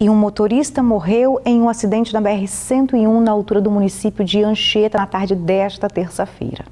e um motorista morreu em um acidente na BR-101 na altura do município de Anchieta na tarde desta terça-feira.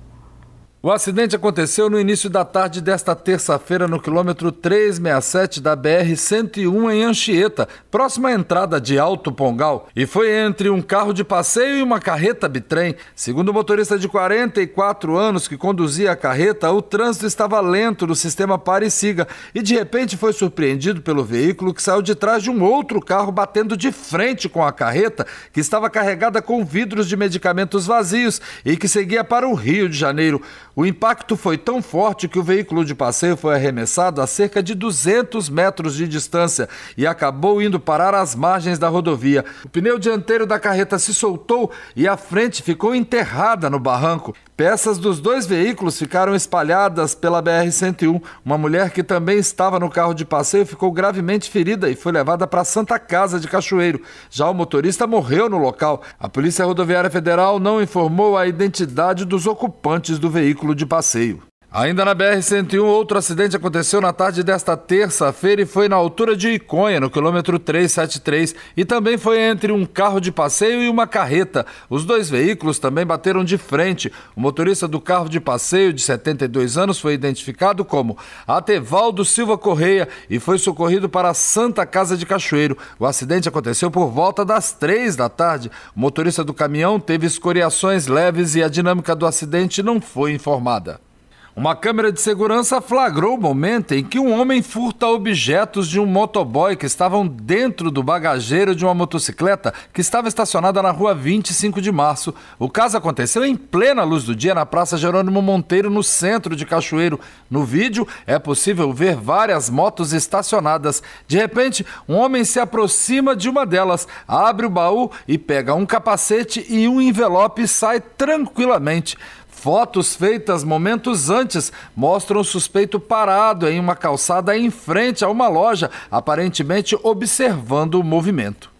O acidente aconteceu no início da tarde desta terça-feira no quilômetro 367 da BR-101 em Anchieta, próxima à entrada de Alto Pongal, e foi entre um carro de passeio e uma carreta bitrem. Segundo o motorista de 44 anos que conduzia a carreta, o trânsito estava lento no sistema pare siga e de repente foi surpreendido pelo veículo que saiu de trás de um outro carro batendo de frente com a carreta, que estava carregada com vidros de medicamentos vazios e que seguia para o Rio de Janeiro. O impacto foi tão forte que o veículo de passeio foi arremessado a cerca de 200 metros de distância e acabou indo parar às margens da rodovia. O pneu dianteiro da carreta se soltou e a frente ficou enterrada no barranco. Peças dos dois veículos ficaram espalhadas pela BR-101. Uma mulher que também estava no carro de passeio ficou gravemente ferida e foi levada para Santa Casa de Cachoeiro. Já o motorista morreu no local. A Polícia Rodoviária Federal não informou a identidade dos ocupantes do veículo veículo de passeio. Ainda na BR-101, outro acidente aconteceu na tarde desta terça-feira e foi na altura de Iconha, no quilômetro 373, e também foi entre um carro de passeio e uma carreta. Os dois veículos também bateram de frente. O motorista do carro de passeio, de 72 anos, foi identificado como Atevaldo Silva Correia e foi socorrido para a Santa Casa de Cachoeiro. O acidente aconteceu por volta das três da tarde. O motorista do caminhão teve escoriações leves e a dinâmica do acidente não foi informada. Uma câmera de segurança flagrou o momento em que um homem furta objetos de um motoboy que estavam dentro do bagageiro de uma motocicleta que estava estacionada na rua 25 de março. O caso aconteceu em plena luz do dia na Praça Jerônimo Monteiro, no centro de Cachoeiro. No vídeo é possível ver várias motos estacionadas. De repente, um homem se aproxima de uma delas, abre o baú e pega um capacete e um envelope e sai tranquilamente. Fotos feitas momentos antes mostram o suspeito parado em uma calçada em frente a uma loja, aparentemente observando o movimento.